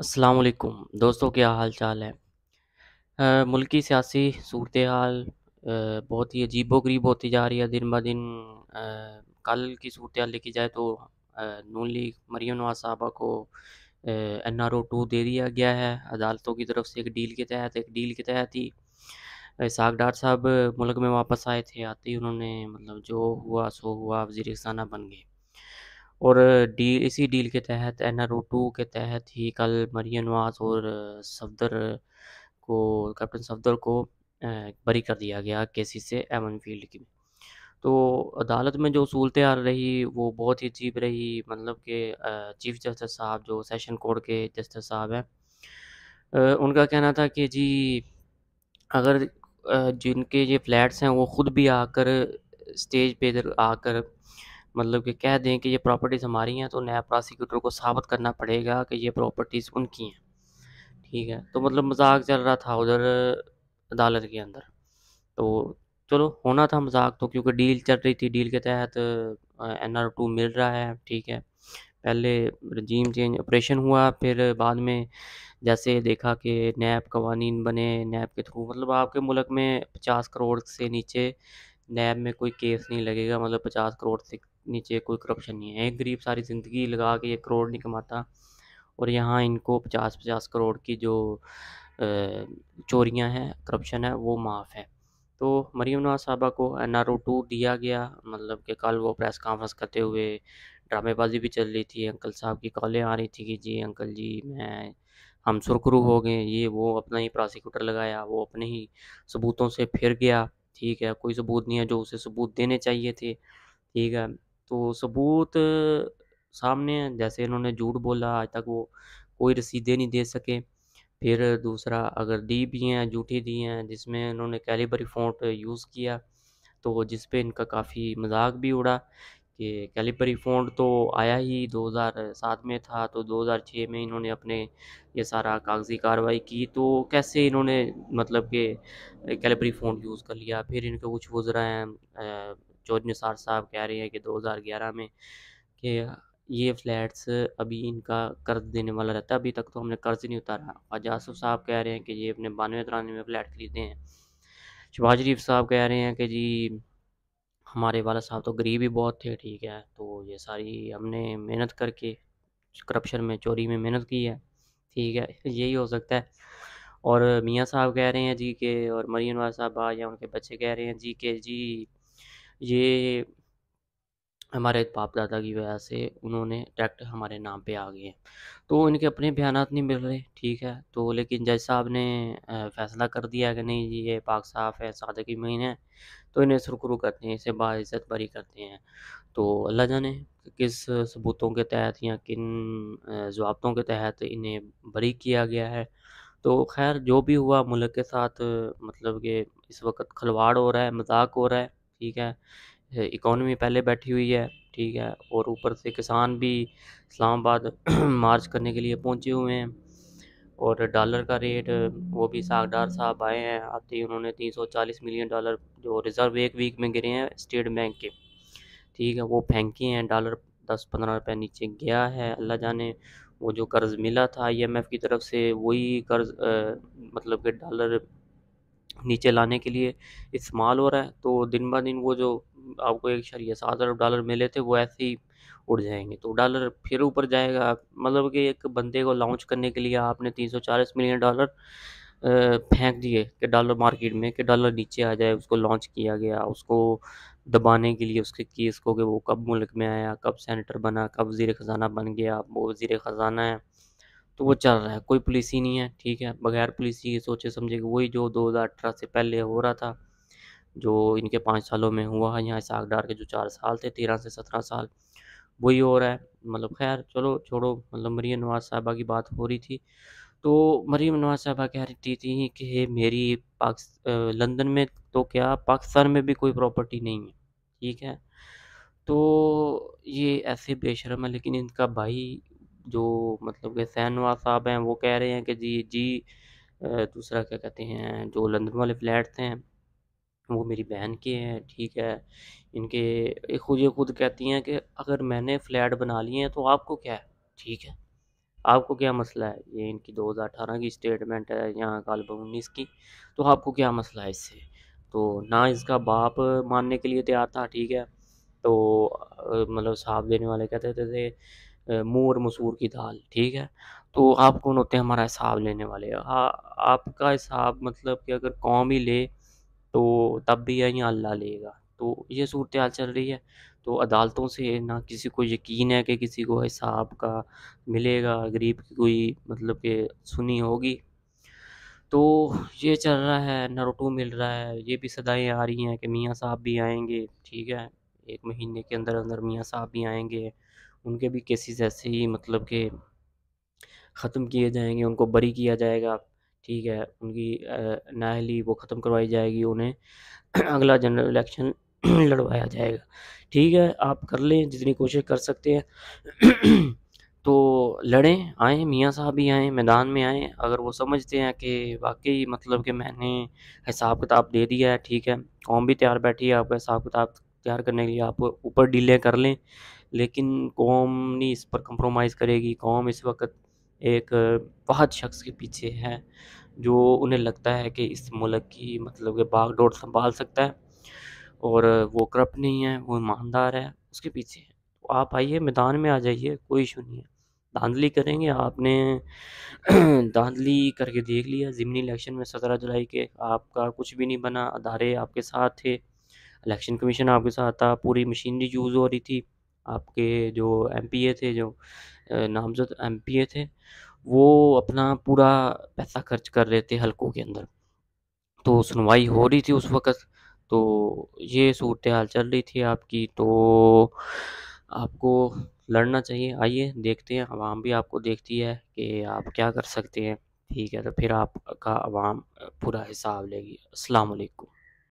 असलकुम दोस्तों क्या हाल चाल है मुल्क की सियासी सूरत हाल बहुत ही अजीबो गरीब होती जा रही है दिन ब दिन कल की सूरत हाल लिखी जाए तो नून लीग मरियम नवाज साहबा को एन आर ओ टू दे दिया गया है अदालतों की तरफ से एक डील के तहत एक डील के तहत ही इसाक डार साहब मुल्क में वापस आए थे आते ही उन्होंने मतलब जो हुआ सो हुआ वजीर बन गए और डील इसी डील के तहत एन आर ओ टू के तहत ही कल मरियन नवाज और सफदर को कैप्टन सफदर को बरी कर दिया गया केसी से एमन फील्ड की तो अदालत में जो सूलतें आ रही वो बहुत ही अजीब रही मतलब कि चीफ जस्टिस साहब जो सेशन कोर्ट के जस्टिस साहब हैं उनका कहना था कि जी अगर जिनके ये फ्लैट्स हैं वो ख़ुद भी आकर स्टेज पे आकर मतलब कि कह दें कि ये प्रॉपर्टीज़ हमारी हैं तो नया प्रोसिक्यूटर को साबित करना पड़ेगा कि ये प्रॉपर्टीज़ उनकी हैं ठीक है तो मतलब मजाक चल रहा था उधर अदालत के अंदर तो चलो होना था मजाक तो क्योंकि डील चल रही थी डील के तहत एन आर टू मिल रहा है ठीक है पहले रजीम चेंज ऑपरेशन हुआ फिर बाद में जैसे देखा कि नैब कवानीन बने नैब के थ्रू मतलब आपके मुल्क में पचास करोड़ से नीचे नैब में कोई केस नहीं लगेगा मतलब पचास करोड़ से नीचे कोई करप्शन नहीं है एक गरीब सारी ज़िंदगी लगा के ये करोड़ नहीं कमाता और यहाँ इनको पचास पचास करोड़ की जो चोरियाँ हैं करप्शन है वो माफ़ है तो मरीम नवाज साहबा को एन आर ओ टू दिया गया मतलब कि कल वो प्रेस कॉन्फ्रेंस करते हुए ड्रामेबाजी भी चल रही थी अंकल साहब की कॉलें आ रही थी कि जी अंकल जी मैं हम सुरखरू हो गए ये वो अपना ही प्रोसिक्यूटर लगाया वो अपने ही सबूतों से फिर गया ठीक है कोई सबूत नहीं है जो उसे सबूत देने चाहिए थे ठीक है तो सबूत सामने हैं जैसे इन्होंने झूठ बोला आज तक वो कोई रसीदें नहीं दे सके फिर दूसरा अगर दी भी हैं झूठी दी हैं जिसमें इन्होंने कैलिबरी फोट यूज़ किया तो जिस पे इनका काफ़ी मजाक भी उड़ा कि कैलिपरी फोन तो आया ही 2007 में था तो 2006 में इन्होंने अपने ये सारा कागज़ी कार्रवाई की तो कैसे इन्होंने मतलब कि कैलिबरी फोन यूज़ कर लिया फिर इनके कुछ गुजरा हैं चौधरी निसार साहब कह रहे हैं कि 2011 में कि ये फ्लैट्स अभी इनका कर्ज देने वाला रहता है अभी तक तो हमने कर्ज नहीं उतारा ख्वाजा आसफ साहब कह रहे हैं कि ये अपने बानवे तिरानवे फ्लैट खरीदे हैं शबाज शरीफ साहब कह रहे हैं कि जी हमारे वाला साहब तो गरीब ही बहुत थे ठीक है तो ये सारी हमने मेहनत करके करप्शन में चोरी में मेहनत की है ठीक है यही हो सकता है और मियाँ साहब कह रहे हैं जी के और मरियन साहब या उनके बच्चे कह रहे हैं जी के जी ये हमारे पाप दादा की वजह से उन्होंने डायरेक्ट हमारे नाम पे आ गए हैं तो इनके अपने बयान नहीं मिल रहे ठीक है तो लेकिन जज साहब ने फैसला कर दिया कि नहीं जी ये पाक साफ है सादे की महीन है तो इन्हें सुरखरू करते हैं इसे बाज़त बरी करते हैं तो अल्लाह जाने किस सबूतों के तहत या किन जवाबतों के तहत इन्हें बरी किया गया है तो खैर जो भी हुआ मुल्क के साथ मतलब कि इस वक्त खलवाड़ हो रहा है मजाक हो रहा है ठीक है इकोनॉमी पहले बैठी हुई है ठीक है और ऊपर से किसान भी इस्लामाबाद मार्च करने के लिए पहुंचे हुए हैं और डॉलर का रेट वो भी सागडार साहब आए हैं आते ही उन्होंने 340 मिलियन डॉलर जो रिज़र्व एक वीक में गिरे हैं स्टेट बैंक के ठीक है वो फेंके हैं डॉलर दस पंद्रह रुपये नीचे गया है अल्लाह जाने वो जो कर्ज़ मिला था आईएमएफ की तरफ से वही कर्ज मतलब कि डॉलर नीचे लाने के लिए इस्तेमाल हो रहा है तो दिन ब दिन वो जो आपको एक शरीय सात अरब डॉलर मिले थे वो ऐसे ही उड़ जाएंगे तो डॉलर फिर ऊपर जाएगा मतलब कि एक बंदे को लॉन्च करने के लिए आपने तीन सौ चालीस मिलियन डॉलर फेंक दिए कि डॉलर मार्केट में कि डॉलर नीचे आ जाए उसको लॉन्च किया गया उसको दबाने के लिए उसके केस को कि वो कब मुल्क में आया कब सेंटर बना कब वजी ख़जाना बन गया वो वजी ख़जाना है तो वो चल रहा है कोई पुलिस ही नहीं है ठीक है बगैर पुलिस के सोचे समझे कि वही जो दो से पहले हो रहा था जो इनके पाँच सालों में हुआ है यहाँ इसाक डार के जो चार साल थे तेरह से सत्रह साल वही हो रहा है मतलब खैर चलो छोड़ो मतलब मरियम नवाज साहबा की बात हो रही थी तो मरीम नवाज साहबा कह रही थी कि मेरी पाक लंदन में तो क्या पाकिस्तान में भी कोई प्रॉपर्टी नहीं है ठीक है तो ये ऐसे बेशरम है लेकिन इनका भाई जो मतलब के सहनवास साहब हैं वो कह रहे हैं कि जी जी दूसरा क्या कहते हैं जो लंदन वाले फ्लैट थे वो मेरी बहन के हैं ठीक है इनके खुद ये खुद कहती हैं कि अगर मैंने फ़्लैट बना लिए हैं तो आपको क्या है ठीक है आपको क्या मसला है ये इनकी 2018 की स्टेटमेंट है यहाँ गालब उन्नीस की तो आपको क्या मसला है इससे तो ना इसका बाप मानने के लिए तैयार था ठीक है तो मतलब साहब देने वाले कहते थे, थे मोर मसूर की दाल ठीक है तो आप कौन होते हैं हमारा हिसाब लेने वाले हाँ आपका हिसाब मतलब कि अगर कौम ही ले तो तब भी है अल्लाह लेगा तो ये सूरत हाल चल रही है तो अदालतों से ना किसी को यकीन है कि किसी को हिसाब का मिलेगा गरीब की कोई मतलब कि सुनी होगी तो ये चल रहा है नरोटू मिल रहा है ये भी सदाएँ आ रही हैं कि मियाँ साहब भी आएंगे ठीक है एक महीने के अंदर अंदर मियाँ साहब भी आएंगे उनके भी केसेस ऐसे ही मतलब के ख़त्म किए जाएंगे उनको बरी किया जाएगा ठीक है उनकी नाहली वो ख़त्म करवाई जाएगी उन्हें अगला जनरल इलेक्शन लड़वाया जाएगा ठीक है आप कर लें जितनी कोशिश कर सकते हैं तो लड़ें आएँ मियाँ साहब भी आएँ मैदान में आएँ अगर वो समझते हैं कि वाकई मतलब कि मैंने हिसाब किताब दे दिया है ठीक है कौम भी तैयार बैठी है आपका हिसाब किताब तैयार करने के लिए आप ऊपर डीलें कर लें लेकिन कौम नहीं इस पर कंप्रोमाइज़ करेगी कौम इस वक्त एक बहुत शख्स के पीछे है जो उन्हें लगता है कि इस मुल्क की मतलब कि बाग डोर संभाल सकता है और वो करप्ट नहीं है वो ईमानदार है उसके पीछे है तो आप आइए मैदान में आ जाइए कोई इशू नहीं है धांधली करेंगे आपने धांधली करके देख लिया ज़िमनी इलेक्शन में सत्रह जुलाई के आपका कुछ भी नहीं बना अदारे आपके साथ थे इलेक्शन कमीशन आपके साथ था पूरी मशीनरी यूज़ हो रही थी आपके जो एम थे जो नामजद एम थे वो अपना पूरा पैसा खर्च कर रहे थे हलकों के अंदर तो सुनवाई हो रही थी उस वक़्त तो ये सूरत हाल चल रही थी आपकी तो आपको लड़ना चाहिए आइए देखते हैं आवाम भी आपको देखती है कि आप क्या कर सकते हैं ठीक है तो फिर आपका आवाम पूरा हिसाब लेगी असलकुम